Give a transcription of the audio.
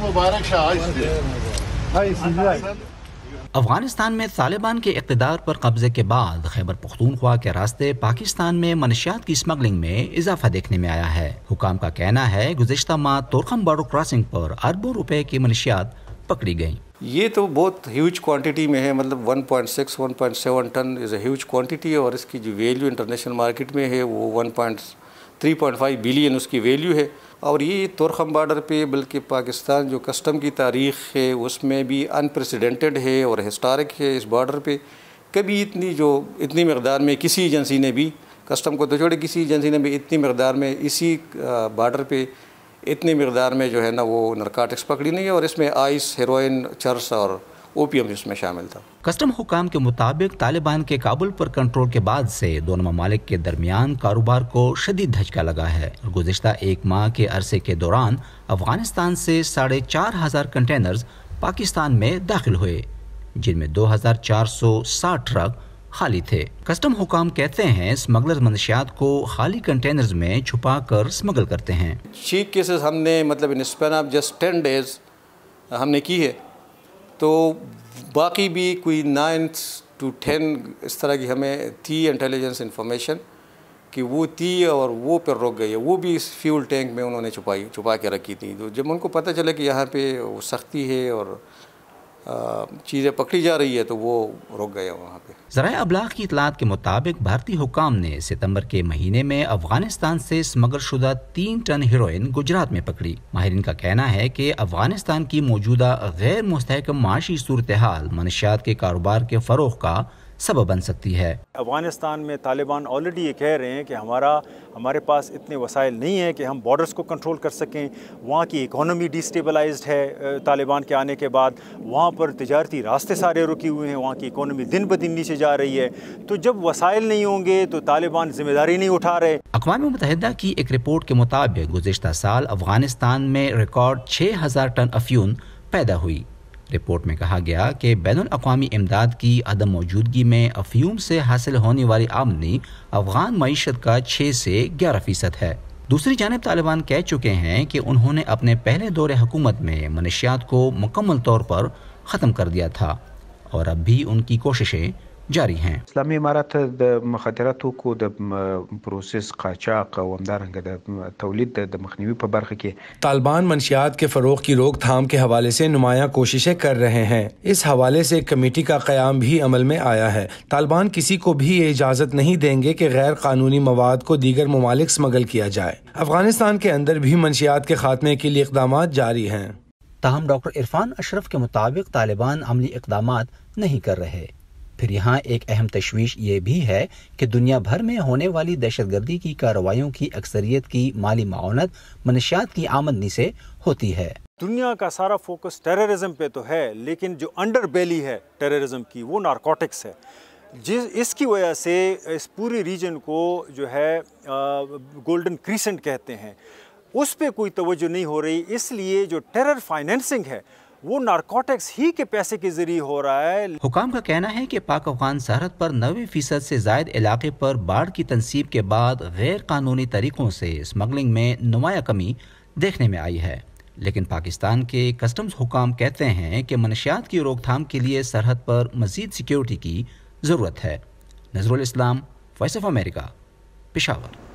مبارک افغانستان میں طالبان کے اقتدار پر قبضے کے بعد خیبر پختونخوا کے راستے پاکستان میں منشیات کی اسمگلنگ میں اضافہ دیکھنے میں آیا ہے حکام کا کہنا ہے گزشتہ ماہ تورخم بارڈر کراسنگ پر اربوں روپے کی منشیات پکڑی گئیں یہ تو بہت ہیوج کوانٹیٹی میں ہے مطلب 1.6 1.7 ٹن اور اس کی جو ویلیو انٹرنیشنل مارکیٹ میں ہے ہے وہ 1.3.5 اس کی ویلیو اور یہ ترخم بارڈر پہ بلکہ پاکستان جو کسٹم کی تاریخ ہے اس میں بھی انپریسیڈنٹڈ ہے اور ہسٹارک ہے اس بارڈر پہ کبھی اتنی جو اتنی مقدار میں کسی ایجنسی نے بھی کسٹم کو تو چھوڑے کسی ایجنسی نے بھی اتنی مقدار میں اسی بارڈر پہ اتنی مقدار میں جو ہے نا وہ نرکاٹکس پکڑی نہیں ہے اور اس میں آئس ہیروئن چرس اور میں شامل تھا کسٹم حکام کے مطابق طالبان کے کابل پر کنٹرول کے بعد سے دونوں ممالک کے درمیان کاروبار کو شدید دھچکا لگا ہے گزشتہ ایک ماہ کے عرصے کے دوران افغانستان سے ساڑھے چار ہزار کنٹینرز پاکستان میں داخل ہوئے جن میں دو ہزار چار سو ساٹھ ٹرک خالی تھے کسٹم حکام کہتے ہیں سمگلر منشیات کو خالی کنٹینرز میں چھپا کر سمگل کرتے ہیں کیسز ہم مطلب ہم نے نے مطلب ٹین ڈیز کی ہے تو باقی بھی کوئی نائنتھ ٹو ٹین اس طرح کی ہمیں تھی انٹیلیجنس انفارمیشن کہ وہ تھی اور وہ پھر رک گئی ہے وہ بھی اس فیول ٹینک میں انہوں نے چھپائی چھپا کے رکھی تھی تو جب ان کو پتہ چلا کہ یہاں پہ وہ سختی ہے اور چیزیں پکڑی جا رہی ہے تو وہ رک گئے وہاں پہ ذرائع ابلاغ کی اطلاعات کے مطابق بھارتی حکام نے ستمبر کے مہینے میں افغانستان سے شدہ تین ٹن گجرات میں پکڑی ماہرین کا کہنا ہے کہ افغانستان کی موجودہ غیر مستحکم معاشی صورتحال منشیات کے کاروبار کے فروغ کا سبب بن سکتی ہے افغانستان میں طالبان آلریڈی یہ کہہ رہے ہیں کہ ہمارا ہمارے پاس اتنے وسائل نہیں ہیں کہ ہم بارڈرز کو کنٹرول کر سکیں وہاں کی اکانومی ڈی ہے طالبان کے آنے کے بعد وہاں پر تجارتی راستے سارے رکی ہوئے ہیں وہاں کی اکانومی دن بہ دن نیچے جا رہی ہے تو جب وسائل نہیں ہوں گے تو طالبان ذمہ داری نہیں اٹھا رہے اقوام متحدہ کی ایک رپورٹ کے مطابق گزشتہ سال افغانستان میں ریکارڈ چھ ہزار ٹن افیون پیدا ہوئی رپورٹ میں کہا گیا کہ بین الاقوامی امداد کی عدم موجودگی میں افیوم سے حاصل ہونے والی آمدنی افغان معیشت کا چھ سے گیارہ فیصد ہے دوسری جانب طالبان کہہ چکے ہیں کہ انہوں نے اپنے پہلے دور حکومت میں منشیات کو مکمل طور پر ختم کر دیا تھا اور اب بھی ان کی کوششیں جاری ہیں امارات د د د د پروسس قاچاق او تولید مخنیوي په برخه کې طالبان منشیات کے فروغ کی روک تھام کے حوالے سے نمایاں کوششیں کر رہے ہیں اس حوالے سے کمیٹی کا قیام بھی عمل میں آیا ہے طالبان کسی کو بھی یہ اجازت نہیں دیں گے کہ غیر قانونی مواد کو دیگر ممالک سمگل کیا جائے افغانستان کے اندر بھی منشیات کے خاتمے کے لیے اقدامات جاری ہیں تاہم ڈاکٹر عرفان اشرف کے مطابق طالبان عملی اقدامات نہیں کر رہے پھر یہاں ایک اہم تشویش یہ بھی ہے کہ دنیا بھر میں ہونے والی دہشت گردی کی کارروائیوں کی اکثریت کی مالی معاونت منشیات کی آمدنی سے ہوتی ہے دنیا کا سارا فوکس پہ تو ہے لیکن جو انڈر بیلی ہے ٹیررزم کی وہ نارکوٹکس ہے اس کی وجہ سے اس پوری ریجن کو جو ہے گولڈن کریسنٹ کہتے ہیں اس پہ کوئی توجہ نہیں ہو رہی اس لیے جو ٹیرر فائننسنگ ہے وہ نارکوٹکس ہی کے پیسے کے ذریعے ہو رہا ہے حکام کا کہنا ہے کہ پاک افغان سرحد پر نوے فیصد سے زائد علاقے پر باڑھ کی تنصیب کے بعد غیر قانونی طریقوں سے اسمگلنگ میں نمایاں کمی دیکھنے میں آئی ہے لیکن پاکستان کے کسٹمز حکام کہتے ہیں کہ منشیات کی روک تھام کے لیے سرحد پر مزید سیکیورٹی کی ضرورت ہے نظر الاسلام وائس آف امریکہ پشاور